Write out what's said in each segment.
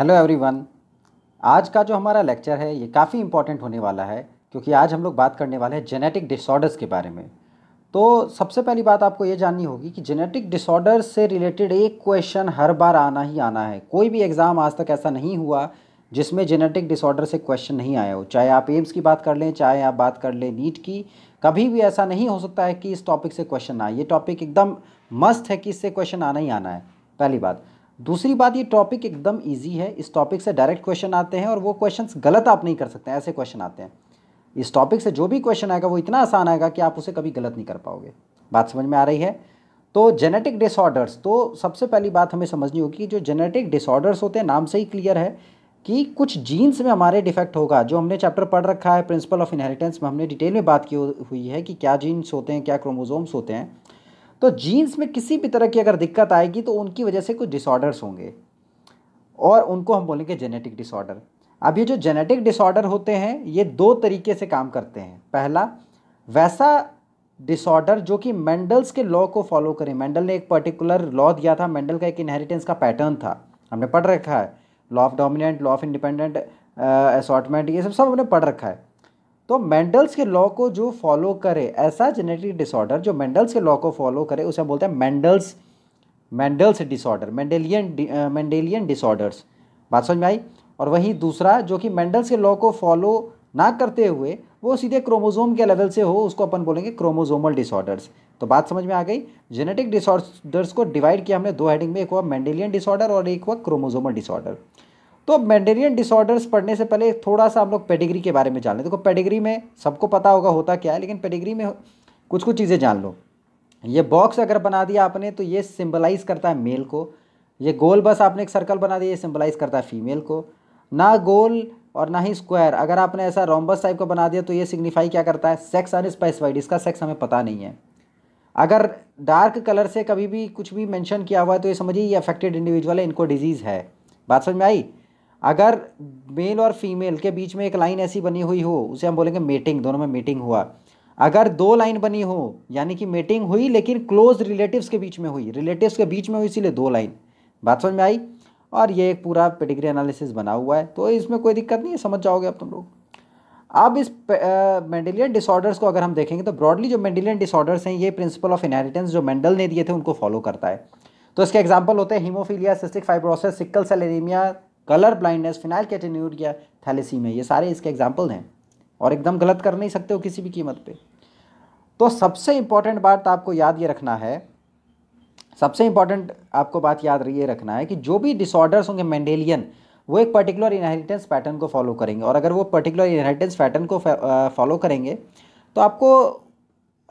hello everyone आज का जो हमारा लेक्चर है ये काफ़ी इंपॉर्टेंट होने वाला है क्योंकि आज हम लोग बात करने वाले हैं जेनेटिक डिसऑर्डर्स के बारे में तो सबसे पहली बात आपको ये जाननी होगी कि जेनेटिक डिसऑर्डर्स से रिलेटेड एक क्वेश्चन हर बार आना ही आना है कोई भी एग्ज़ाम आज तक ऐसा नहीं हुआ जिसमें जेनेटिक डिसऑर्डर से क्वेश्चन नहीं आया हो चाहे आप एम्स की बात कर लें चाहे आप बात कर लें नीट की कभी भी ऐसा नहीं हो सकता है कि इस टॉपिक से क्वेश्चन आए ये टॉपिक एकदम मस्त है कि इससे क्वेश्चन आना ही आना है पहली बात दूसरी बात ये टॉपिक एकदम ईजी है इस टॉपिक से डायरेक्ट क्वेश्चन आते हैं और वो क्वेश्चन गलत आप नहीं कर सकते ऐसे क्वेश्चन आते हैं इस टॉपिक से जो भी क्वेश्चन आएगा वो इतना आसान आएगा कि आप उसे कभी गलत नहीं कर पाओगे बात समझ में आ रही है तो जेनेटिक डिसऑर्डर्स तो सबसे पहली बात हमें समझनी होगी कि जो जेनेटिक डिसऑर्डर्स होते हैं नाम से ही क्लियर है कि कुछ जीन्स में हमारे डिफेक्ट होगा जो हमने चैप्टर पढ़ रखा है प्रिंसिपल ऑफ इनहेरिटेंस में हमने डिटेल में बात की हुई है कि क्या जीन्स होते हैं क्या क्रोमोजोम्स होते हैं तो जीन्स में किसी भी तरह की अगर दिक्कत आएगी तो उनकी वजह से कुछ डिसऑर्डर्स होंगे और उनको हम बोलेंगे जेनेटिक डिसऑर्डर अब ये जो जेनेटिक डिसऑर्डर होते हैं ये दो तरीके से काम करते हैं पहला वैसा डिसऑर्डर जो कि मेंडल्स के लॉ को फॉलो करें मेंडल ने एक पर्टिकुलर लॉ दिया था मेंडल का एक इनहेरिटेंस का पैटर्न था हमने पढ़ रखा है law of dominant law of independent assortment ये सब सब हमने पढ़ रखा है तो मेंडल्स के लॉ को जो फॉलो करे ऐसा जेनेटिक डिसऑर्डर जो मेंडल्स के लॉ को फॉलो करे उसे हम बोलते हैं Mendel's Mendel's disorder Mendelian Mendelian disorders बात समझ में आई और वहीं दूसरा जो कि मेंडल्स के लॉ को फॉलो ना करते हुए वो सीधे क्रोमोजोम के लेवल से हो उसको अपन बोलेंगे क्रोमोजोमल डिसऑर्डर्स तो बात समझ में आ गई जेनेटिक डिसऑर्डर्स को डिवाइड किया हमने दो हेडिंग में एक हुआ मेंडेलियन डिसऑर्डर और एक हुआ क्रोमोजोमल डिसऑर्डर तो मेंडेरियन डिसऑर्डर्स पढ़ने से पहले थोड़ा सा हम लोग पेडिग्री के बारे में जान लें देखो पेडिग्री में सबको पता होगा होता क्या है लेकिन पेडिग्री में कुछ कुछ चीज़ें जान लो ये बॉक्स अगर बना दिया आपने तो ये सिंबलाइज़ करता है मेल को ये गोल बस आपने एक सर्कल बना दिया ये सिंबलाइज़ करता है फीमेल को ना गोल और ना ही स्क्वायर अगर आपने ऐसा रोम्बस टाइप का बना दिया तो ये सिग्निफाई क्या करता है सेक्स अनस्पेसिफाइड इसका सेक्स हमें पता नहीं है अगर डार्क कलर से कभी भी कुछ भी मेंशन किया हुआ है तो ये समझिए ये अफेक्टेड इंडिविजुअल है इनको डिजीज़ है बात समझ में आई अगर मेल और फीमेल के बीच में एक लाइन ऐसी बनी हुई हो उसे हम बोलेंगे मेटिंग दोनों में मेटिंग हुआ अगर दो लाइन बनी हो यानी कि मेटिंग हुई लेकिन क्लोज रिलेटिव्स के बीच में हुई रिलेटिव्स के बीच में हुई इसीलिए दो लाइन बात समझ में आई और ये एक पूरा पेडिग्री एनालिसिस बना हुआ है तो इसमें कोई दिक्कत नहीं है समझ जाओगे आप तुम लोग अब इस मेंडेलियन डिसऑर्डर्स को अगर हम देखेंगे तो ब्रॉडली जो मेंडेलियन डिसऑर्डर्स हैं ये प्रिंसिपल ऑफ इनहेरिटेंस जो मेंडल ने दिए थे उनको फॉलो करता है तो इसके एग्जाम्पल होते हैं haemophilia cystic fibrosis sickle cell anaemia colour blindness phenylketonuria या थैलेसीमिया ये सारे इसके एग्जाम्पल हैं और एकदम गलत कर नहीं सकते हो किसी भी कीमत पे तो सबसे इम्पॉर्टेंट बात आपको याद ये रखना है सबसे इम्पॉर्टेंट आपको बात याद ये रखना है कि जो भी डिसऑर्डर्स होंगे मैंडेलियन वो एक पर्टिकुलर इनहेरिटेंस पैटर्न को फॉलो करेंगे और अगर वो पर्टिकुलर इनहेरिटेंस पैटर्न को फॉलो करेंगे तो आपको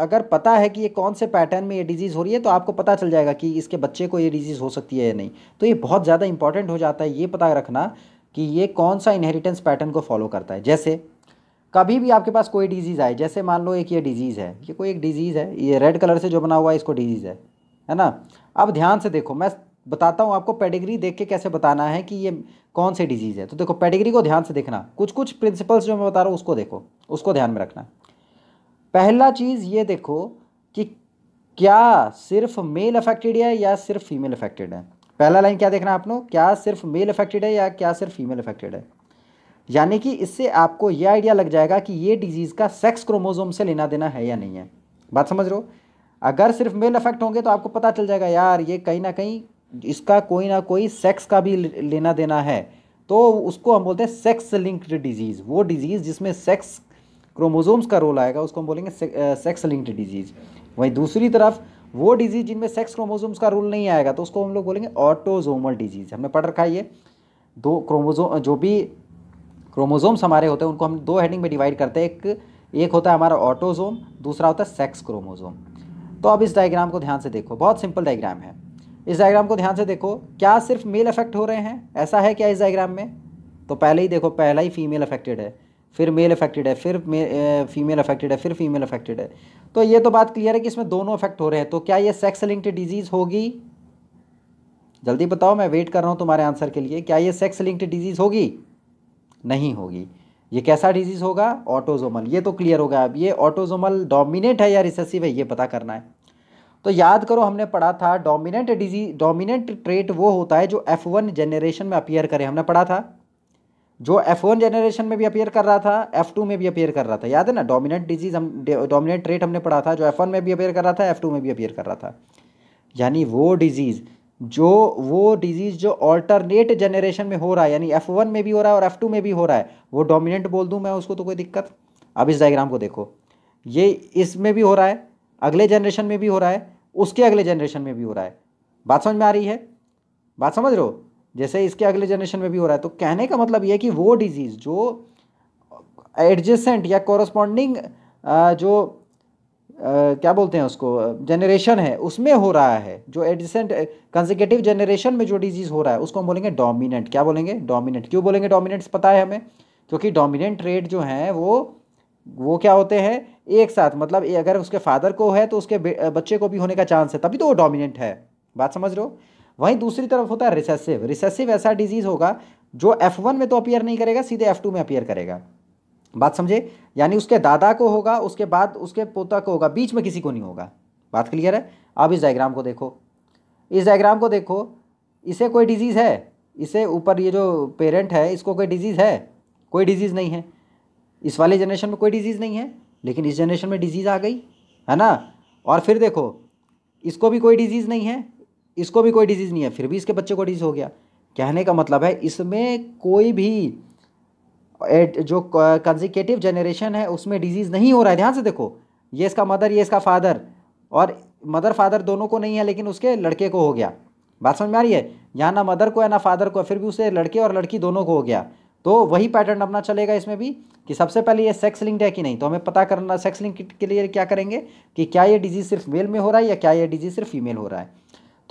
अगर पता है कि ये कौन से पैटर्न में ये डिजीज़ हो रही है तो आपको पता चल जाएगा कि इसके बच्चे को ये डिजीज़ हो सकती है या नहीं तो ये बहुत ज़्यादा इंपॉर्टेंट हो जाता है ये पता रखना कि ये कौन सा इनहेरिटेंस पैटर्न को फॉलो करता है जैसे कभी भी आपके पास कोई डिजीज़ आए जैसे मान लो एक ये डिजीज़ है ये कोई एक डिजीज़ है ये रेड कलर से जो बना हुआ है इसको डिजीज़ है है ना अब ध्यान से देखो मैं बताता हूँ आपको पेडिग्री देख के कैसे बताना है कि ये कौन सी डिजीज़ है तो देखो पेडिग्री को ध्यान से देखना कुछ कुछ प्रिंसिपल्स जो मैं बता रहा हूँ उसको देखो उसको ध्यान में रखना पहला चीज़ ये देखो कि क्या सिर्फ मेल अफेक्टेड है या सिर्फ फीमेल अफेक्टेड है पहला लाइन क्या देखना है लोग क्या सिर्फ मेल अफेक्टेड है या क्या सिर्फ फीमेल अफेक्टेड है यानी कि इससे आपको ये आइडिया लग जाएगा कि ये डिजीज़ का सेक्स क्रोमोजोम से लेना देना है या नहीं है बात समझ रहे हो अगर सिर्फ मेल अफेक्ट होंगे तो आपको पता चल जाएगा यार ये कहीं ना कहीं इसका कोई ना कोई सेक्स का भी लेना देना है तो उसको हम बोलते हैं सेक्स लिंक्ड डिजीज़ वो डिजीज़ जिसमें सेक्स क्रोमोजोम्स का रोल आएगा उसको हम बोलेंगे सेक्स लिंक्ड डिजीज़ वहीं दूसरी तरफ वो डिजीज़ जिनमें सेक्स क्रोमोजोम्स का रोल नहीं आएगा तो उसको हम लोग बोलेंगे ऑटोजोमल डिजीज़ हमने पढ़ रखा ये दो क्रोमोजोम जो भी क्रोमोजोम्स हमारे होते हैं उनको हम दो हेडिंग में डिवाइड करते हैं एक एक होता है हमारा ऑटोजोम दूसरा होता है सेक्स क्रोमोजोम तो अब इस डायग्राम को ध्यान से देखो बहुत सिंपल डायग्राम है इस डायग्राम को ध्यान से देखो क्या सिर्फ मेल अफेक्ट हो रहे हैं ऐसा है क्या इस डायग्राम में तो पहले ही देखो पहला ही फीमेल अफेक्टेड है फिर मेल अफेक्टेड है फिर फीमेल अफेक्टेड है फिर फीमेल अफेक्टेड है तो ये तो बात क्लियर है कि इसमें दोनों अफेक्ट हो रहे हैं तो क्या ये सेक्स लिंक्ड डिजीज़ होगी जल्दी बताओ मैं वेट कर रहा हूँ तुम्हारे आंसर के लिए क्या ये सेक्स लिंक्ड डिजीज़ होगी नहीं होगी ये कैसा डिजीज़ होगा ऑटोजोमल ये तो क्लियर होगा अब ये ऑटोजोमल डोमिनेट है या रिसेसिव है ये पता करना है तो याद करो हमने पढ़ा था डोमिनेंट डिजीज डोमिनेंट ट्रेट वो होता है जो एफ वन जनरेशन में अपीयर करे हमने पढ़ा था जो एफ वन जनरेशन में भी अपेयर कर रहा था एफ टू में भी अपेयर कर रहा था याद है ना डोमिनेंट डिजीज हम डोमिनेंट ट्रेट हमने पढ़ा था जो एफ वन में भी अपेयर कर रहा था एफ टू में भी अपेयर कर रहा था यानी वो डिजीज़ जो वो डिजीज़ जो ऑल्टरनेट जनरेशन में हो रहा है यानी एफ वन में भी हो रहा है और एफ टू में भी हो रहा है वो डोमिनेंट बोल दूँ मैं उसको तो कोई दिक्कत अब इस डाइग्राम को देखो ये इसमें भी हो रहा है अगले जनरेशन में भी हो रहा है उसके अगले जनरेशन में भी हो रहा है बात समझ में आ रही है बात समझ रहे हो जैसे इसके अगले जनरेशन में भी हो रहा है तो कहने का मतलब यह है कि वो डिजीज़ जो एडजेसेंट या कॉरस्पॉन्डिंग जो क्या बोलते हैं उसको जनरेशन है उसमें हो रहा है जो एडजेसेंट कंजिकेटिव जनरेशन में जो डिजीज़ हो रहा है उसको हम बोलेंगे डोमिनेंट क्या बोलेंगे डोमिनेंट क्यों बोलेंगे डोमिनेंट पता है हमें क्योंकि डोमिनेंट रेट जो हैं वो वो क्या होते हैं एक साथ मतलब अगर उसके फादर को है तो उसके बच्चे को भी होने का चांस है तभी तो वो डोमिनेंट है बात समझ रहे हो वहीं दूसरी तरफ होता है रिसेसिव रिसेसिव ऐसा डिजीज़ होगा जो एफ वन में तो अपियर नहीं करेगा सीधे एफ टू में अपियर करेगा बात समझे यानी उसके दादा को होगा उसके बाद उसके पोता को होगा बीच में किसी को नहीं होगा बात क्लियर है आप इस डायग्राम को देखो इस डायग्राम को देखो इसे कोई डिजीज़ है इसे ऊपर ये जो पेरेंट है इसको कोई डिजीज़ है कोई डिजीज़ नहीं है इस वाले जनरेशन में कोई डिजीज़ नहीं है लेकिन इस जनरेशन में डिजीज़ आ गई है ना और फिर देखो इसको भी कोई डिजीज़ नहीं है इसको भी कोई डिजीज़ नहीं है फिर भी इसके बच्चे को डिजीज़ हो गया कहने का मतलब है इसमें कोई भी जो कंजिकेटिव जनरेशन है उसमें डिजीज़ नहीं हो रहा है ध्यान से देखो ये इसका मदर ये इसका फादर और मदर फादर दोनों को नहीं है लेकिन उसके लड़के को हो गया बात समझ में आ रही है यहाँ ना मदर को है ना फादर को फिर भी उसे लड़के और लड़की दोनों को हो गया तो वही पैटर्न अपना चलेगा इसमें भी कि सबसे पहले ये सेक्स लिंक्ड है कि नहीं तो हमें पता करना सेक्स लिंक के लिए क्या करेंगे कि क्या ये डिजीज़ सिर्फ मेल में हो रहा है या क्या ये डिजीज़ सिर्फ फीमेल हो रहा है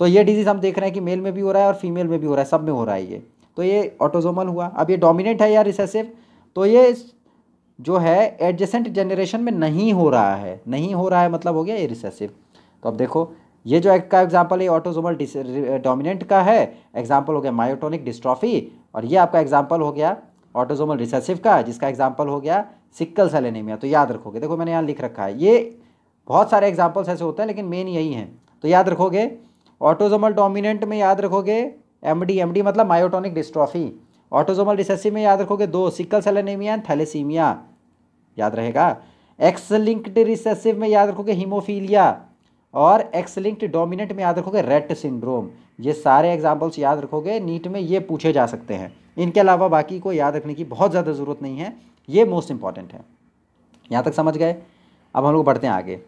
तो ये डिजीज़ हम देख रहे हैं कि मेल में भी हो रहा है और फीमेल में भी हो रहा है सब में हो रहा है ये तो ये ऑटोजोमल हुआ अब ये डोमिनेंट है या रिसेसिव तो ये जो है एडजेसेंट जनरेशन में नहीं हो रहा है नहीं हो रहा है मतलब हो गया ये रिसेसिव तो अब देखो ये जो एक का एग्जाम्पल ये ऑटोजोमल डोमिनेंट का है एग्जाम्पल हो गया मायोटोनिक डिस्ट्रॉफी और ये आपका एग्जाम्पल हो गया ऑटोजोमल रिसेसिव का जिसका एग्जाम्पल हो गया सिक्कल सेलेनेमिया तो याद रखोगे देखो मैंने यहाँ लिख रखा है ये बहुत सारे एग्जाम्पल्स ऐसे होते हैं लेकिन मेन यही हैं तो याद रखोगे ऑटोजोमल डोमिनेंट में याद रखोगे एम डी मतलब मायोटोनिक डिस्ट्रॉफी ऑटोजोमल रिसेसिव में याद रखोगे दो sickle cell anaemia and thalassaemia याद रहेगा एक्स लिंक्ड रिसेसिव में याद रखोगे हीमोफीलिया और एक्स लिंक्ड डोमिनेंट में याद रखोगे रेट सिंड्रोम ये सारे एग्जाम्पल्स याद रखोगे नीट में ये पूछे जा सकते हैं इनके अलावा बाकी को याद रखने की बहुत ज़्यादा ज़रूरत नहीं है ये मोस्ट इंपॉर्टेंट है यहाँ तक समझ गए अब हम लोग बढ़ते हैं आगे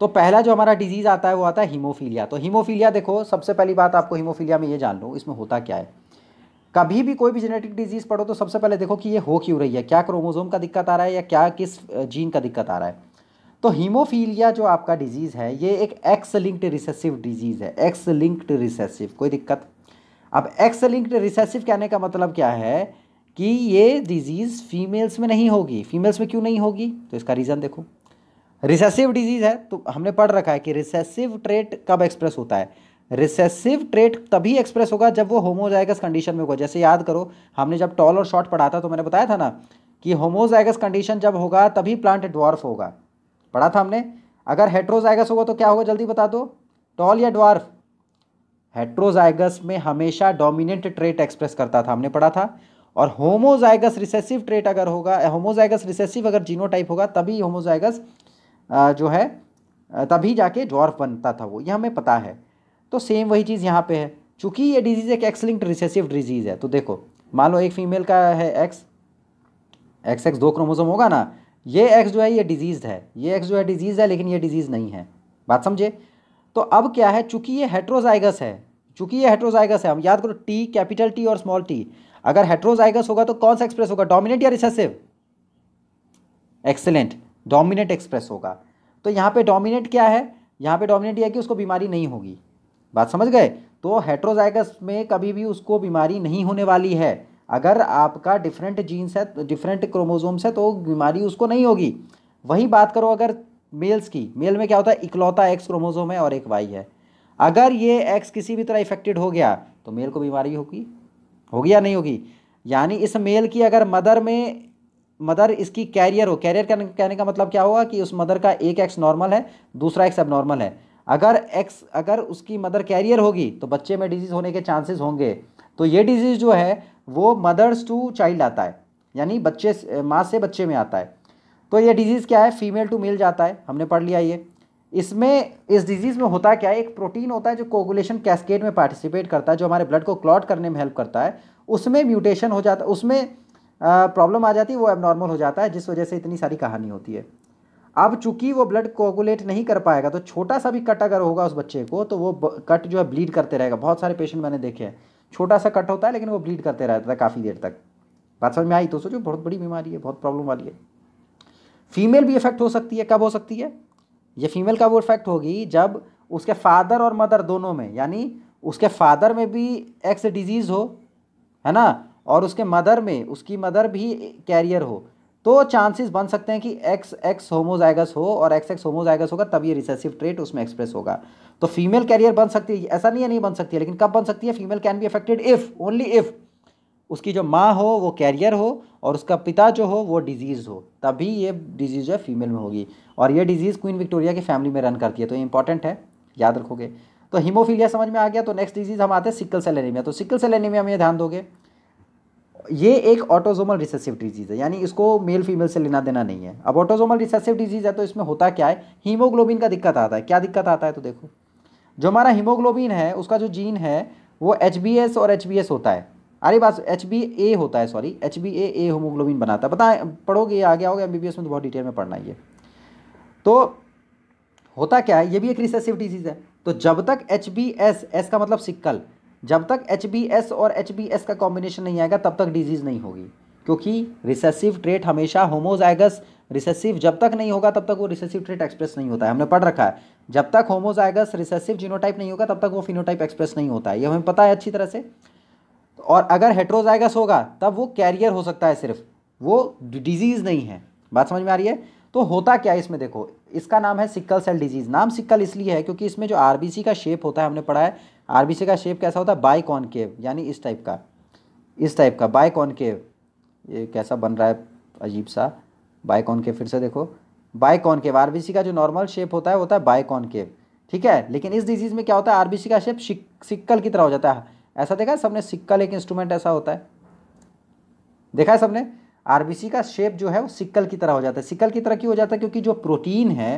तो पहला जो हमारा डिजीज़ आता है वो आता है हीमोफीलिया तो हीमोफीलिया देखो सबसे पहली बात आपको हीमोफीलिया में ये जान लो इसमें होता क्या है कभी भी कोई भी जेनेटिक डिजीज़ पढ़ो तो सबसे पहले देखो कि ये हो क्यों रही है क्या क्रोमोजोम का दिक्कत आ रहा है या क्या किस जीन का दिक्कत आ रहा है तो हीमोफीलिया जो आपका डिजीज़ है ये एक एक्स लिंक्ड रिसेसिव डिजीज़ है एक्स लिंक्ड रिसेसिव कोई दिक्कत अब एक्स लिंक्ड रिसेसिव कहने का मतलब क्या है कि ये डिजीज़ फीमेल्स में नहीं होगी फीमेल्स में क्यों नहीं होगी तो इसका रीज़न देखो रिसेसिव डिजीज़ है तो हमने पढ़ रखा है कि रिसेसिव ट्रेट कब एक्सप्रेस होता है रिसेसिव ट्रेट तभी एक्सप्रेस होगा जब वो होमोजाइगस कंडीशन में होगा जैसे याद करो हमने जब टॉल और शॉर्ट पढ़ा था तो मैंने बताया था ना कि होमोजाइगस कंडीशन जब होगा तभी प्लांट ड्वार्फ होगा पढ़ा था हमने अगर हेट्रोजाइगस होगा तो क्या होगा जल्दी बता दो टॉल या ड्वार्फ हेट्रोजाइगस में हमेशा डोमिनेंट ट्रेट एक्सप्रेस करता था हमने पढ़ा था और होमोजाइगस रिसेसिव ट्रेट अगर होगा होमोजाइगस रिसेसिव अगर जीनो टाइप होगा तभी होमोजाइगस जो है तभी जाके ड्वार्फ बनता था वो ये हमें पता है तो सेम वही चीज़ यहाँ पे है चूँकि ये डिजीज़ एक एक्स रिसेसिव डिजीज़ है तो देखो मान लो एक फीमेल का है एक्स एक्स एक्स दो क्रोमोसोम होगा ना ये एक्स जो है ये डिजीज़ है ये एक्स जो है डिजीज़ है लेकिन ये डिजीज़ नहीं है बात समझे तो अब क्या है चूँकि ये हेट्रोजाइगस है चूँकि ये हेट्रोजाइगस है हम याद करो टी कैपिटल टी और स्मॉल टी अगर हेट्रोजाइगस होगा तो कौन सा एक्सप्रेस होगा डोमिनेंट या रिसेसिव एक्सेलेंट डोमिनेट एक्सप्रेस होगा तो यहाँ पे डोमिनेट क्या है यहाँ पे डोमिनेट यह है कि उसको बीमारी नहीं होगी बात समझ गए तो हेट्रोजाइगस में कभी भी उसको बीमारी नहीं होने वाली है अगर आपका डिफरेंट जीन्स है डिफरेंट क्रोमोजोम्स है तो बीमारी उसको नहीं होगी वही बात करो अगर मेल्स की मेल में क्या होता है इकलौता एक्स क्रोमोजोम है और एक वाई है अगर ये एक्स किसी भी तरह इफेक्टेड हो गया तो मेल को बीमारी होगी होगी या नहीं होगी यानी इस मेल की अगर मदर में मदर इसकी कैरियर हो कैरियर कहने का मतलब क्या होगा कि उस मदर का एक एक्स नॉर्मल है दूसरा एक्स नॉर्मल है अगर एक्स अगर उसकी मदर कैरियर होगी तो बच्चे में डिजीज़ होने के चांसेस होंगे तो ये डिजीज़ जो है वो मदर्स टू चाइल्ड आता है यानी बच्चे माँ से बच्चे में आता है तो ये डिजीज़ क्या है फीमेल टू मेल जाता है हमने पढ़ लिया ये इसमें इस डिजीज़ में होता क्या है एक प्रोटीन होता है जो कोगुलेशन कैस्केड में पार्टिसिपेट करता है जो हमारे ब्लड को क्लॉट करने में हेल्प करता है उसमें म्यूटेशन हो जाता है उसमें प्रॉब्लम आ जाती है वो एबनॉर्मल हो जाता है जिस वजह से इतनी सारी कहानी होती है अब चूंकि वो ब्लड कोगुलेट नहीं कर पाएगा तो छोटा सा भी कट अगर होगा उस बच्चे को तो वो कट जो है ब्लीड करते रहेगा बहुत सारे पेशेंट मैंने देखे हैं छोटा सा कट होता है लेकिन वो ब्लीड करते रहता है काफ़ी देर तक बात समझ में आई तो सोचो बहुत बड़ी बीमारी है बहुत प्रॉब्लम वाली है फीमेल भी इफेक्ट हो सकती है कब हो सकती है ये फीमेल का वो इफेक्ट होगी जब उसके फादर और मदर दोनों में यानी उसके फादर में भी एक्स डिजीज़ हो है ना और उसके मदर में उसकी मदर भी कैरियर हो तो चांसेस बन सकते हैं कि एक्स एक्स होमोजाइगस हो और एक्स एक्स होमोजाइगस होगा तब ये रिसेसिव ट्रेट उसमें एक्सप्रेस होगा तो फीमेल कैरियर बन सकती है ऐसा नहीं है नहीं बन सकती है लेकिन कब बन सकती है female can be affected if only if उसकी जो माँ हो वो कैरियर हो और उसका पिता जो हो वो डिजीज़ हो तभी ये डिजीज़ जो है फीमेल में होगी और ये डिजीज़ क्वीन विक्टोरिया की फैमिली में रन करती है तो ये इंपॉर्टेंट है याद रखोगे तो हीमोफीलिया समझ में आ गया तो नेक्स्ट डिजीज़ हम आते हैं सिकल सेल एनीमिया तो सिकल सेल एनीमिया में ध्यान दोगे ये एक ऑटोजोमल रिसेसिव डिजीज़ है यानी इसको मेल फीमेल से लेना देना नहीं है अब ऑटोजोमल रिसेसिव डिजीज़ है तो इसमें होता क्या है हीमोग्लोबिन का दिक्कत आता है क्या दिक्कत आता है तो देखो जो हमारा हीमोग्लोबिन है उसका जो जीन है वो एच और एच होता है अरे बात एच होता है sorry H B A A haemoglobin बनाता है बताए पढ़ोगे आ गया होगा एम बी में तो बहुत डिटेल में पढ़ना ये तो होता क्या है ये भी एक रिसेसिव डिजीज़ है तो जब तक एच बी एस एस का मतलब सिक्कल जब तक एच और एच का कॉम्बिनेशन नहीं आएगा तब तक डिजीज़ नहीं होगी क्योंकि रिसेसिव ट्रेट हमेशा होमोजाइगस रिसेसिव जब तक नहीं होगा तब तक वो रिसेसिव ट्रेट एक्सप्रेस नहीं होता है हमने पढ़ रखा है जब तक होमोजाइगस रिसेसिव जीनोटाइप नहीं होगा तब तक वो फिनोटाइप एक्सप्रेस नहीं होता है ये हमें पता है अच्छी तरह से और अगर हेट्रोजाइगस होगा तब वो कैरियर हो सकता है सिर्फ वो डिजीज़ नहीं है बात समझ में आ रही है तो होता क्या है इसमें देखो इसका नाम है सिक्कल सेल डिजीज़ नाम सिक्कल इसलिए है क्योंकि इसमें जो आरबीसी का शेप होता है हमने पढ़ा है आरबीसी का शेप कैसा होता है बाई कॉनकेव यानी इस टाइप का इस टाइप का बाई कॉनकेव ये कैसा बन रहा है अजीब सा बाई कॉनकेव फिर से देखो बाई कॉनकेव आरबीसी का जो नॉर्मल शेप होता है होता है बाई कॉनकेव ठीक है लेकिन इस डिजीज़ में क्या होता है आरबीसी का शेप सिक्कल की तरह हो जाता है ऐसा देखा है सबने सिक्कल एक इंस्ट्रूमेंट ऐसा होता है देखा है सबने आरबीसी का शेप जो है वो सिक्कल की तरह हो जाता है सिक्कल की तरह क्यों हो जाता है क्योंकि जो प्रोटीन है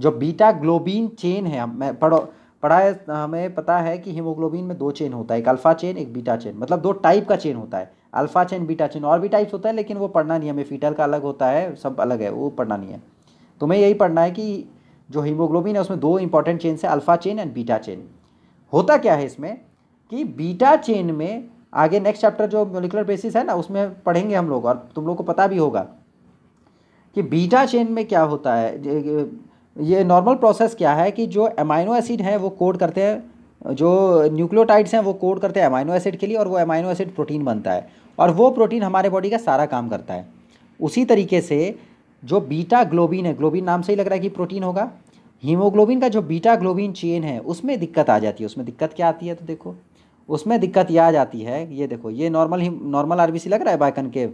जो बीटा ग्लोबिन चेन है मैं पढ़ो पढ़ाए हमें पता है कि हीमोग्लोबिन में दो चेन होता है एक अल्फा चेन एक बीटा चेन मतलब दो टाइप का चेन होता है अल्फा चेन बीटा चेन और भी टाइप्स होता है लेकिन वो पढ़ना नहीं है हमें फीटल का अलग होता है सब अलग है वो पढ़ना नहीं है तो हमें यही पढ़ना है कि जो हीमोग्लोबिन है उसमें दो इंपॉर्टेंट चेन है alpha chain and beta chain होता क्या है इसमें कि बीटा चेन में आगे नेक्स्ट चैप्टर जो मोलिकुलर बेसिस है ना उसमें पढ़ेंगे हम लोग और तुम लोग को पता भी होगा कि बीटा चेन में क्या होता है ये नॉर्मल प्रोसेस क्या है कि जो अमाइनो एसिड हैं वो कोड करते हैं जो न्यूक्लियोटाइड्स हैं वो कोड करते हैं अमाइनो एसिड के लिए और वो अमाइनो एसिड प्रोटीन बनता है और वो प्रोटीन हमारे बॉडी का सारा काम करता है उसी तरीके से जो बीटा ग्लोबिन है ग्लोबिन नाम से ही लग रहा है कि प्रोटीन होगा हीमोग्लोबिन का जो बीटा ग्लोबिन चेन है उसमें दिक्कत आ जाती है उसमें दिक्कत क्या आती है तो देखो उसमें दिक्कत यह आ जाती है ये देखो ये नॉर्मल ही नॉर्मल आर लग रहा है बायकन के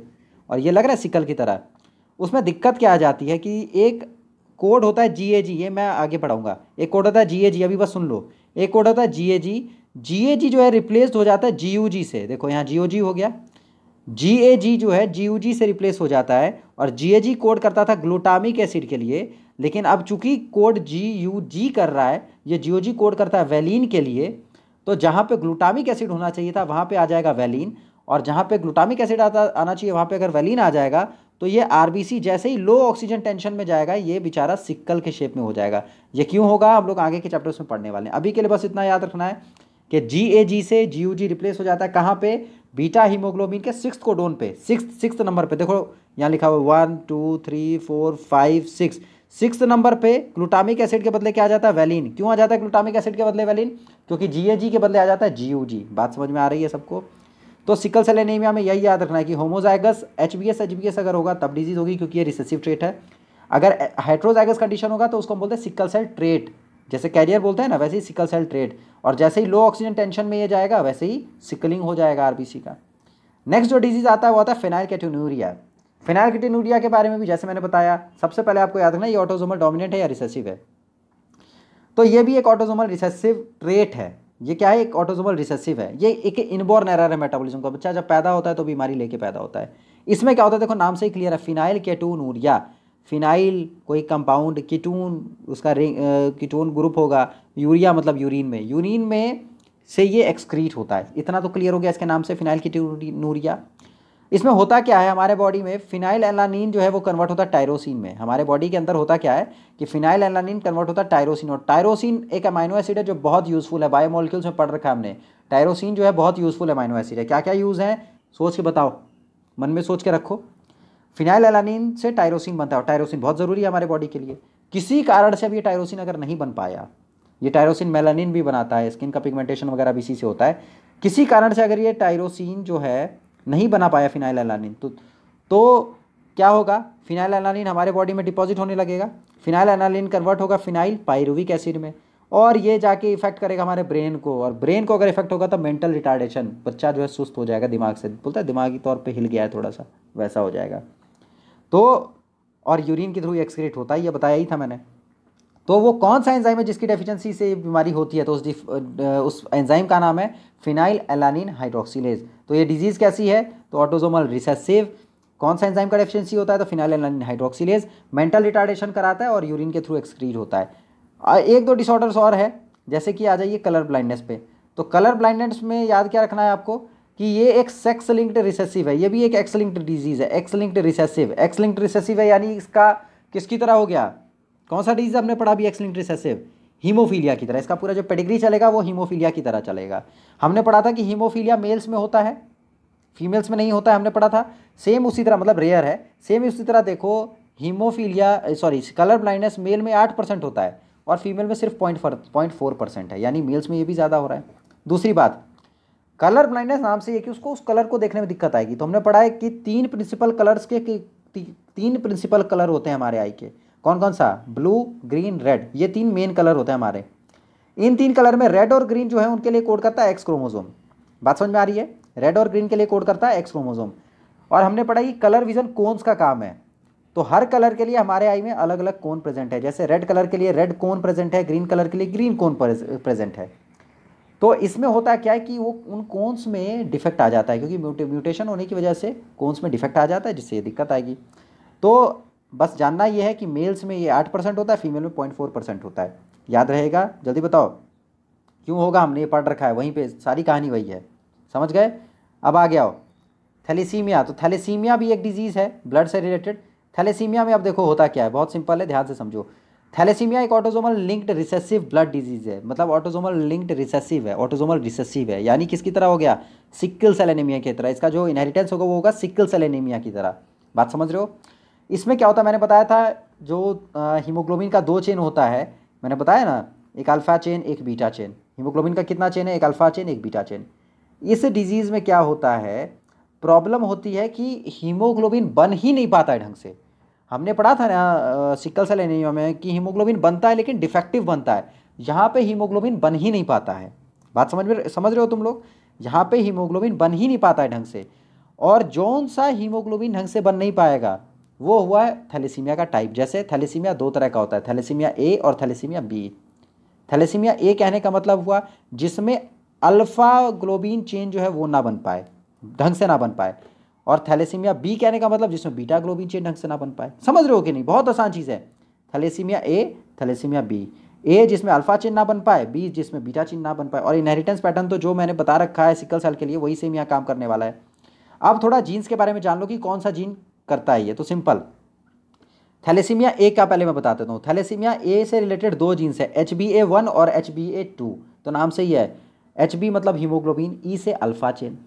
और ये लग रहा है सिकल की तरह उसमें दिक्कत क्या आ जाती है कि एक कोड होता है जी ए जी ये मैं आगे पढ़ाऊंगा एक कोड होता है जी ए जी अभी बस सुन लो एक कोड होता है जी ए जी जी ए जी जो है रिप्लेस्ड हो जाता है जी जी से देखो यहाँ जी ओ जी हो गया जी ए जी जो है जी जी से रिप्लेस हो जाता है और जी ए जी कोड करता था ग्लूटामिक एसिड के लिए लेकिन अब चूंकि कोड जी यू जी कर रहा है ये जी जी कोड करता है वैलिन के लिए तो जहाँ पे ग्लूटामिक एसिड होना चाहिए था वहाँ पे आ जाएगा वैलिन और जहाँ पे ग्लूटामिक एसिड आता आना चाहिए वहाँ पे अगर वेलिन आ जाएगा तो ये आर जैसे ही लो ऑक्सीजन टेंशन में जाएगा ये बेचारा सिक्कल के शेप में हो जाएगा ये क्यों होगा हम लोग आगे के चैप्टर्स में पढ़ने वाले हैं अभी के लिए बस इतना याद रखना है कि जी ए जी से जी यू जी रिप्लेस हो जाता है कहाँ पे बीटा हीमोग्लोबिन के सिक्स कोडोन पे सिक्स सिक्स नंबर पे देखो यहाँ लिखा हुआ one two three four five six six number पे ग्लूटामिक एसिड के बदले क्या आ जाता है वैलिन क्यों आ जाता है ग्लूटामिक एसिड के बदले वैलिन क्योंकि जी के बदले आ जाता है जी जी बात समझ में आ रही है सबको तो सिकल सेल एनीमिया में यही याद रखना है कि homozygous H B S H B S अगर होगा तब डिजीज़ होगी क्योंकि ये रिसेसिव ट्रेट है अगर हाइड्रोजाइगस कंडीशन होगा तो उसको हम बोलते हैं सिकल सेल ट्रेट जैसे कैरियर बोलते हैं ना वैसे ही सिकल सेल ट्रेट और जैसे ही लो ऑक्सीजन टेंशन में ये जाएगा वैसे ही सिकलिंग हो जाएगा आरबीसी का नेक्स्ट जो डिजीज़ आता है वो आता है फिनाइल कैटोन्यूरिया फिनाइल कैटोन्यूरिया के बारे में भी जैसे मैंने बताया सबसे पहले आपको याद रखना ये ऑटोजोमल डोमिनेंट है या रिसेसिव है तो ये भी एक ऑटोजोमल रिसेसिव ट्रेट है ये क्या है एक ऑटोसोमल रिसेसिव है ये एक इनबोर्न एरर है मेटाबॉलिज्म का बच्चा जब पैदा होता है तो बीमारी लेके पैदा होता है इसमें क्या होता है देखो नाम से ही क्लियर है फिनाइल केटून यूरिया फिनाइल कोई कंपाउंड कीटून उसका रिंग कीटून ग्रुप होगा यूरिया मतलब यूरिन में यूरिन में से ये एक्सक्रीट होता है इतना तो क्लियर हो गया इसके नाम से फिनाइल कीटून नूरिया इसमें होता क्या है हमारे बॉडी में फिनाइल एलानीन जो है वो कन्वर्ट होता है टायरोसिन में हमारे बॉडी के अंदर होता क्या है कि फिनाइल एलानीन कन्वर्ट होता है टायरोसिन और टायरोसिन एक अमाइनो एसिड है जो बहुत यूजफुल है बायोमोलिक्यूल्स में पढ़ रखा है हमने टायरोसिन जो है बहुत यूजफुल अमाइनो एसिड है क्या क्या यूज़ है सोच के बताओ मन में सोच के रखो फिनाइल एलानीन से टायरोसिन बनता है टायरोसिन बहुत ज़रूरी है हमारे बॉडी के लिए किसी कारण से अब ये टायरोसिन अगर नहीं बन पाया ये टायरोसिन मेलानिन भी बनाता है स्किन का पिगमेंटेशन वगैरह भी इसी से होता है किसी कारण से अगर ये टायरोसिन जो है नहीं बना पाया फिनाइल एलानिन तो तो क्या होगा फिनाइल एलानिन हमारे बॉडी में डिपॉजिट होने लगेगा फिनाइल एनालिन कन्वर्ट होगा फिनाइल पायरुविक एसिड में और ये जाके इफेक्ट करेगा हमारे ब्रेन को और ब्रेन को अगर इफेक्ट होगा तो मेंटल रिटार्डेशन बच्चा जो है सुस्त हो जाएगा दिमाग से बोलता है दिमागी तौर पे हिल गया है थोड़ा सा वैसा हो जाएगा तो और यूरिन के थ्रू एक्सक्रीट होता है ये बताया ही था मैंने तो वो कौन सा एंजाइम है जिसकी डेफिशिएंसी से बीमारी होती है तो उस उस एंजाइम का नाम है फिनाइल एलानिन हाइड्रोक्सीलेज तो ये डिजीज़ कैसी है तो ऑटोजोमल रिसेसिव कौन सा एंजाइम का डेफिशिएंसी होता है तो phenylalanine hydroxylase mental retardation कराता है और यूरिन के थ्रू एक्सक्रीट होता है एक दो डिसऑर्डर्स और है जैसे कि आ जाइए कलर ब्लाइंडनेस पे तो कलर ब्लाइंडनेस में याद क्या रखना है आपको कि ये एक सेक्स लिंक्ड रिसेसिव है ये भी एक एक्स लिंक्ड डिजीज़ है X linked recessive X linked recessive है यानी इसका किसकी तरह हो गया कौन सा डिजीज़ हमने पढ़ा अभी एक्सलिंग रिसेसिव हीमोफीलिया की तरह इसका पूरा जो पेडिग्री चलेगा वो हीमोफीलिया की तरह चलेगा हमने पढ़ा था कि हीमोफीलिया मेल्स में होता है फीमेल्स में नहीं होता है हमने पढ़ा था सेम उसी तरह मतलब रेयर है सेम उसी तरह देखो haemophilia sorry colour blindness male में आठ परसेंट होता है और फीमेल में सिर्फ पॉइंट पॉइंट फोर परसेंट है यानी मेल्स में ये भी ज़्यादा हो रहा है दूसरी बात कलर ब्लाइंडनेस नाम से ये कि उसको उस कलर को देखने में दिक्कत आएगी तो हमने पढ़ा है कि तीन प्रिंसिपल कलर्स के ती, तीन प्रिंसिपल कलर होते हैं हमारे आई के कौन कौन सा ब्लू ग्रीन रेड ये तीन मेन कलर होते हैं हमारे इन तीन कलर में रेड और ग्रीन जो है उनके लिए कोड करता है एक्स क्रोमोजोम बात समझ में आ रही है रेड और ग्रीन के लिए कोड करता है एक्स क्रोमोजोम और हमने पढ़ा कि कलर विजन कोन्स का काम है तो हर कलर के लिए हमारे आई में अलग अलग कोन प्रेजेंट है जैसे रेड कलर के लिए रेड कोन प्रेजेंट है ग्रीन कलर के लिए ग्रीन कोन प्रेजेंट है तो इसमें होता क्या है कि वो उन कोन्स में डिफेक्ट आ जाता है क्योंकि म्यूटेशन होने की वजह से कोन्स में डिफेक्ट आ जाता है जिससे ये दिक्कत आएगी तो बस जानना यह है कि मेल्स में ये आठ परसेंट होता है फीमेल में पॉइंट फोर परसेंट होता है याद रहेगा जल्दी बताओ क्यों होगा हमने ये पढ़ रखा है वहीं पे सारी कहानी वही है समझ गए अब आ गया हो थैलेसीमिया तो थैलेसीमिया भी एक डिजीज़ है ब्लड से रिलेटेड थैलेसीमिया में अब देखो होता क्या है बहुत सिंपल है ध्यान से समझो थैलेसीमिया एक autosomal linked recessive blood disease है मतलब ऑटोजोमल लिंक्ड रिसेसिव है ऑटोजोमल रिसेसिव है यानी किसकी तरह हो गया सिक्किल सेल की तरह इसका जो इनहेरिटेंस होगा वो होगा सिक्किल सेल की तरह बात समझ रहे हो इसमें क्या होता है मैंने बताया था जो हीमोग्लोबिन का दो चेन होता है मैंने बताया ना एक अल्फ़ा चेन एक बीटा चेन हीमोग्लोबिन का कितना चेन है एक अल्फ़ा चेन एक बीटा चेन इस डिजीज़ में क्या होता है प्रॉब्लम होती है कि हीमोग्लोबिन बन ही नहीं पाता है ढंग से हमने पढ़ा था ना सिक्कल से लेने में कि हीमोग्लोबिन बनता है लेकिन डिफेक्टिव बनता है यहाँ पे हीमोग्लोबिन बन ही नहीं पाता है बात समझ में समझ रहे हो तुम लोग यहाँ पे हीमोग्लोबिन बन ही नहीं पाता है ढंग से और जौन सा हीमोग्लोबिन ढंग से बन नहीं पाएगा वो हुआ है थैलेसीमिया का टाइप जैसे थैलेसीमिया दो तरह का होता है थैलेसीमिया ए और थैलेसीमिया बी थैलेसीमिया ए कहने का मतलब हुआ जिसमें अल्फ़ा ग्लोबिन चेन जो है वो ना बन पाए ढंग से ना बन पाए और थैलेसीमिया बी कहने का मतलब जिसमें बीटा ग्लोबिन चेन ढंग से ना बन पाए समझ रहे हो कि नहीं बहुत आसान चीज़ है thalassaemia A thalassaemia B A जिसमें अल्फा चेन ना बन पाए बी जिसमें बीटा चिन्ह ना बन पाए और इनहेरिटेंस पैटर्न तो जो मैंने बता रखा है सिकल सेल के लिए वही सेम यहाँ काम करने वाला है अब थोड़ा जीन्स के बारे में जान लो कि कौन सा जीन करता है ये तो सिंपल थैलेसीमिया ए का पहले मैं बता देता हूँ थैलेसीमिया ए से रिलेटेड दो जीन्स है एच बी ए वन और एच बी ए टू तो नाम मतलब e से ही है एच बी मतलब हीमोग्लोबिन ई से अल्फ़ा चेन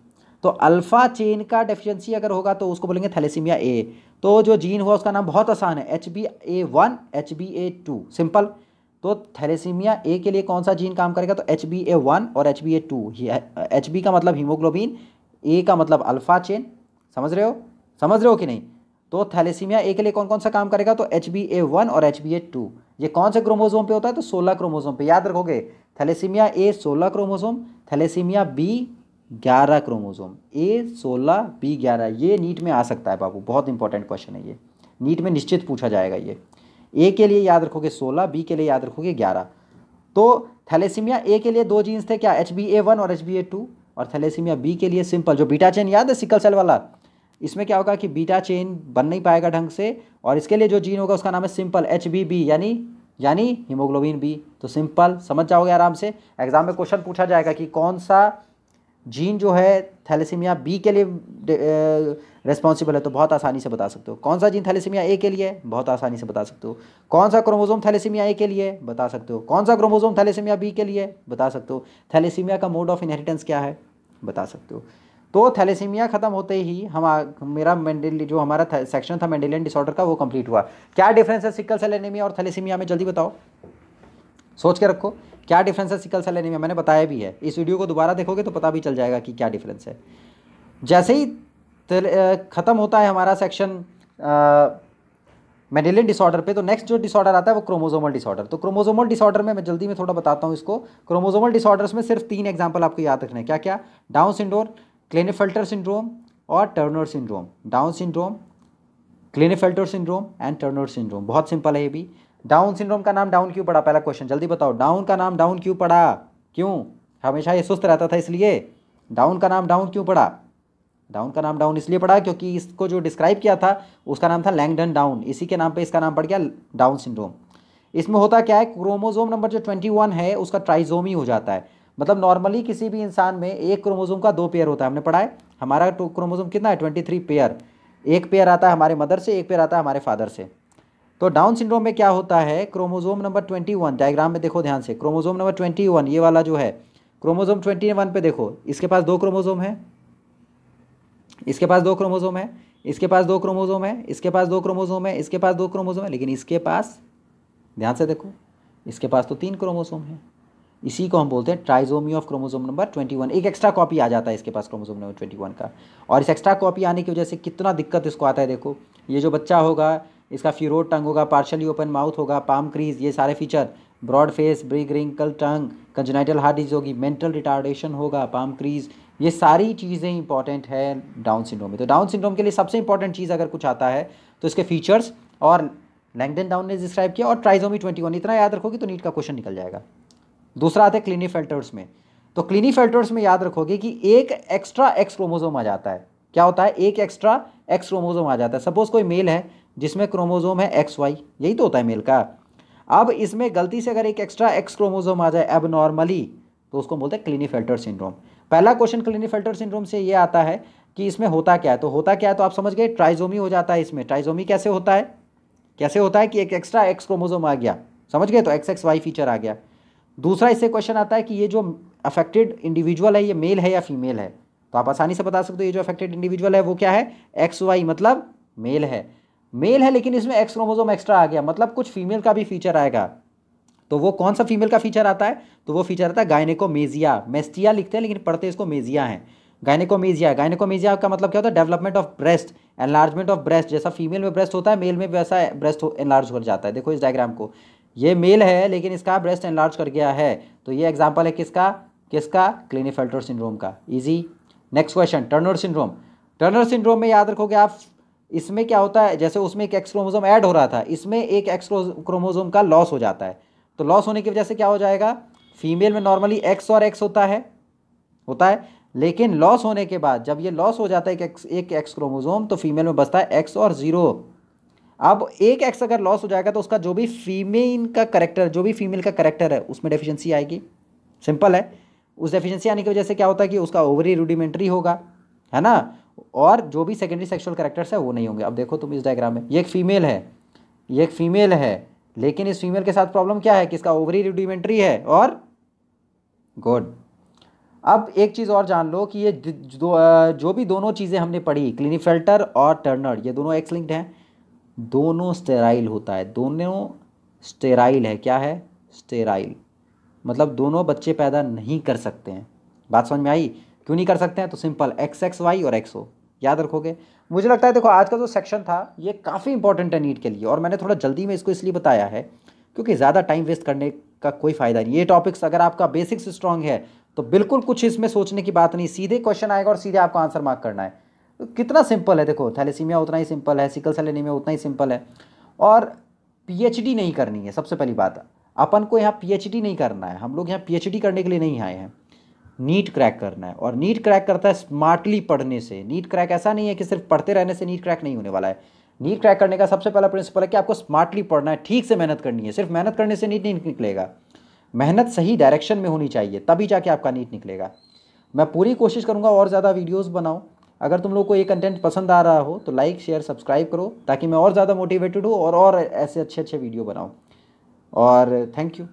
तो अल्फ़ा चेन का डेफिशिएंसी अगर होगा तो उसको बोलेंगे थैलेसीमिया ए तो जो जीन हुआ उसका नाम बहुत आसान है H B A one H B A two simple तो थैलेसीमिया ए के लिए कौन सा जीन काम करेगा तो एच बी ए वन और H B A two H B का मतलब हीमोग्लोबिन ए का मतलब अल्फ़ा चेन समझ रहे हो समझ रहे हो कि नहीं तो थैलेसीमिया ए के लिए कौन कौन सा काम करेगा तो एच बी ए वन और एच बी ए टू ये कौन से क्रोमोजोम पे होता है तो सोलह क्रोमोजोम पे याद रखोगे थैलेसीमिया ए सोलह क्रोमोजोम थैलेसीमिया बी ग्यारह क्रोमोजोम ए सोलह बी ग्यारह ये नीट में आ सकता है बाबू बहुत इंपॉर्टेंट क्वेश्चन है ये नीट में निश्चित पूछा जाएगा ये ए के लिए याद रखोगे सोलह बी के लिए याद रखोगे ग्यारह तो थैलेसीमिया ए के लिए दो जीन्स थे क्या एच बी ए वन और एच बी ए टू और थैलेसीमिया बी के लिए सिंपल जो बीटा चेन याद है सिकल सेल वाला इसमें क्या होगा कि बीटा चेन बन नहीं पाएगा ढंग से और इसके लिए जो जीन होगा उसका नाम है सिंपल एच बी बी यानी यानी हीमोग्लोबिन बी तो सिंपल समझ जाओगे आराम से एग्जाम में क्वेश्चन पूछा जाएगा कि कौन सा जीन जो है थैलेसीमिया बी के लिए रेस्पॉन्सिबल है तो बहुत आसानी से बता सकते हो कौन सा जीन थैलेसीमिया ए के लिए बहुत आसानी से बता सकते हो कौन सा क्रोमोजोम थैलेसीमिया ए के लिए बता सकते हो कौन सा क्रोमोजोम थैलेसीमिया बी के लिए बता सकते हो थैलेसीमिया का मोड ऑफ इनहेरिटेंस क्या है बता सकते हो तो थैलेसीमिया खत्म होते ही हम मेरा मेंडेली जो हमारा था, सेक्शन था मेंडेलियन डिसऑर्डर का वो कंप्लीट हुआ क्या डिफरेंस है सिकल सेल एनीमिया और थैलेसीमिया में जल्दी बताओ सोच के रखो क्या डिफरेंस है सिकल सेल एनीमिया मैंने बताया भी है इस वीडियो को दोबारा देखोगे तो पता भी चल जाएगा कि क्या डिफरेंस है जैसे ही ख़त्म होता है हमारा सेक्शन मेंडेलियन डिसऑर्डर पे तो नेक्स्ट जो डिसऑर्डर आता है वो क्रोमोजोमल डिसऑर्डर तो क्रोमोजोमल डिसऑर्डर में मैं जल्दी में थोड़ा बताता हूँ इसको क्रोमोजोमल डिसऑर्डर्स में सिर्फ तीन एग्जांपल आपको याद रखने क्या क्या डाउन सिंडोर क्लेनेफेल्टर सिंड्रोम और Turner syndrome Down syndrome Klinefelter syndrome and Turner syndrome बहुत सिंपल है ये भी डाउन सिंड्रोम का नाम डाउन क्यों पड़ा पहला क्वेश्चन जल्दी बताओ डाउन का नाम डाउन क्यों पड़ा क्यों हमेशा ये सुस्त रहता था इसलिए डाउन का नाम डाउन क्यों पड़ा डाउन का नाम डाउन इसलिए पड़ा क्योंकि इसको जो डिस्क्राइब किया था उसका नाम था लैंगडन डाउन इसी के नाम पे इसका नाम पड़ गया डाउन सिंड्रोम इसमें होता क्या है क्रोमोजोम नंबर जो ट्वेंटी वन है उसका ट्राइजोमी हो जाता है मतलब नॉर्मली किसी भी इंसान में एक क्रोमोजोम का दो पेयर होता है हमने पढ़ा है हमारा क्रोमोजोम कितना है ट्वेंटी थ्री पेयर एक पेयर आता है हमारे मदर से एक पेयर आता है हमारे फादर से तो डाउन सिंड्रोम में क्या होता है chromosome number twenty one diagram में देखो ध्यान से क्रोमोजोम नंबर ट्वेंटी वन ये वाला जो है क्रोमोजोम ट्वेंटी वन पे देखो इसके पास दो क्रोमोजोम है इसके पास दो क्रोमोजोम है इसके पास दो क्रोमोजोम है इसके पास दो क्रोमोजोम है इसके पास दो क्रोमोजोम है लेकिन इसके पास ध्यान से देखो इसके पास तो तीन क्रोमोजोम है इसी को हम बोलते हैं ट्राइजोमी ऑफ क्रोमोजोम नंबर 21 एक एक्स्ट्रा कॉपी आ जाता है इसके पास क्रोमोजोम नंबर 21 का और इस एक्स्ट्रा कॉपी आने की वजह से कितना दिक्कत इसको आता है देखो ये जो बच्चा होगा इसका फ्यूरोड टंग होगा पार्शली ओपन माउथ होगा पाम क्रीज ये सारे feature broad face big wrinkle tongue congenital heart disease होगी मेंटल रिटार्डेशन होगा पाम क्रीज ये सारी चीज़ें इंपॉर्टेंट है डाउन सिंड्रोम में तो डाउन सिंड्रोम के लिए सबसे इंपॉर्टेंट चीज़ अगर कुछ आता है तो इसके फीचर्स और लैंगडन डाउन ने डिस्क्राइब किया और ट्राइजोमी ट्वेंटी वन इतना याद रखोगे तो नीट का क्वेश्चन निकल जाएगा दूसरा आता है फिल्टर्स में तो फिल्टर्स में याद रखोगे कि एक एक्स्ट्रा एक्स क्रोमोजोम आ जाता है क्या होता है एक एक्स्ट्रा एक्स क्रोमोजोम आ जाता है सपोज कोई मेल है जिसमें क्रोमोजोम है एक्स वाई यही तो होता है मेल का अब इसमें गलती से अगर एक एक्स्ट्रा एक्स क्रोमोजोम आ जाए एबनॉर्मली नॉर्मली तो उसको बोलते हैं फिल्टर सिंड्रोम पहला क्वेश्चन फिल्टर सिंड्रोम से ये आता है कि इसमें होता क्या है तो होता क्या है तो आप समझ गए ट्राइजोमी हो जाता है इसमें ट्राइजोमी कैसे होता है कैसे होता है कि एक एक्स्ट्रा एक्स क्रोमोजोम आ गया समझ गए तो एक्स एक्स वाई फीचर आ गया दूसरा इससे क्वेश्चन आता है कि ये जो अफेक्टेड इंडिविजुअल है ये मेल है या फीमेल है तो आप आसानी से बता सकते हो ये जो अफेक्टेड इंडिविजुअल है वो क्या है एक्स वाई मतलब मेल है मेल है लेकिन इसमें एक्स क्रोमोजोम एक्स्ट्रा आ गया मतलब कुछ फीमेल का भी फीचर आएगा तो वो कौन सा फीमेल का फीचर आता है तो वो फीचर आता है गायनेकोमेजिया मेस्टिया लिखते हैं लेकिन पढ़ते इसको मेजिया है गायनेकोमेजिया गायनेकोमेजिया का मतलब क्या होता है development of breast enlargement of breast जैसा फीमेल में ब्रेस्ट होता है मेल में वैसा ब्रेस्ट एनलार्ज हो जाता है देखो इस डायग्राम को ये मेल है लेकिन इसका ब्रेस्ट एनलार्ज कर गया है तो ये एग्जाम्पल है किसका किसका क्लिनिफेल्टर सिंड्रोम का easy next question Turner syndrome Turner syndrome में याद रखोगे आप इसमें क्या होता है जैसे उसमें एक एक्सक्रोमोजोम ऐड हो रहा था इसमें एक एक्स क्रोमोजोम का लॉस हो जाता है तो लॉस होने की वजह से क्या हो जाएगा फीमेल में नॉर्मली एक्स और एक्स होता है होता है लेकिन लॉस होने के बाद जब ये लॉस हो जाता है एक एक्स एक एक्स क्रोमोजोम तो फीमेल में बचता है एक्स और ज़ीरो अब एक एक्स अगर लॉस हो जाएगा तो उसका जो भी फीमेल का करेक्टर जो भी फीमेल का करेक्टर है उसमें डेफिशिएंसी आएगी सिंपल है उस डेफिशिएंसी आने की वजह से क्या होता है कि उसका ओवरी रूडिमेंट्री होगा है ना और जो भी सेकेंडरी सेक्सुअल करेक्टर्स है वो नहीं होंगे अब देखो तुम इस डायग्राम में ये एक फीमेल है ये एक फीमेल है लेकिन इस फीमेल के साथ प्रॉब्लम क्या है कि इसका ओवरी रूडिमेंट्री है और गुड अब एक चीज़ और जान लो कि ये जो भी दोनों चीज़ें हमने पढ़ी क्लिनिफेल्टर और टर्नर ये दोनों एक्स लिंक्ड हैं दोनों स्टेराइल होता है दोनों स्टेराइल है क्या है स्टेराइल मतलब दोनों बच्चे पैदा नहीं कर सकते हैं बात समझ में आई क्यों नहीं कर सकते हैं तो सिंपल एक्स एक्स वाई और एक्स ओ याद रखोगे मुझे लगता है देखो आज का जो सेक्शन था ये काफ़ी इंपॉर्टेंट है नीट के लिए और मैंने थोड़ा जल्दी में इसको इसलिए बताया है क्योंकि ज़्यादा टाइम वेस्ट करने का कोई फ़ायदा नहीं ये टॉपिक्स अगर आपका बेसिक्स स्ट्रांग है तो बिल्कुल कुछ इसमें सोचने की बात नहीं सीधे क्वेश्चन आएगा और सीधे आपको आंसर मार्क करना है कितना सिंपल है देखो थैलेसीमिया उतना ही सिंपल है सिकल सेल एनीमिया उतना ही सिंपल है और पीएचडी नहीं करनी है सबसे पहली बात अपन को यहाँ पीएचडी नहीं करना है हम लोग यहाँ पीएचडी करने के लिए नहीं आए हैं नीट क्रैक करना है और नीट क्रैक करता है स्मार्टली पढ़ने से नीट क्रैक ऐसा नहीं है कि सिर्फ पढ़ते रहने से नीट क्रैक नहीं होने वाला है नीट क्रैक करने का सबसे पहला प्रिंसिपल है कि आपको स्मार्टली पढ़ना है ठीक से मेहनत करनी है सिर्फ मेहनत करने से नीट नहीं निकलेगा मेहनत सही डायरेक्शन में होनी चाहिए तभी जाके आपका नीट निकलेगा मैं पूरी कोशिश करूँगा और ज़्यादा वीडियोज़ बनाऊँ अगर तुम लोग को ये कंटेंट पसंद आ रहा हो तो लाइक शेयर सब्सक्राइब करो ताकि मैं और ज़्यादा मोटिवेटेड हूँ और और ऐसे अच्छे अच्छे वीडियो बनाऊँ और थैंक यू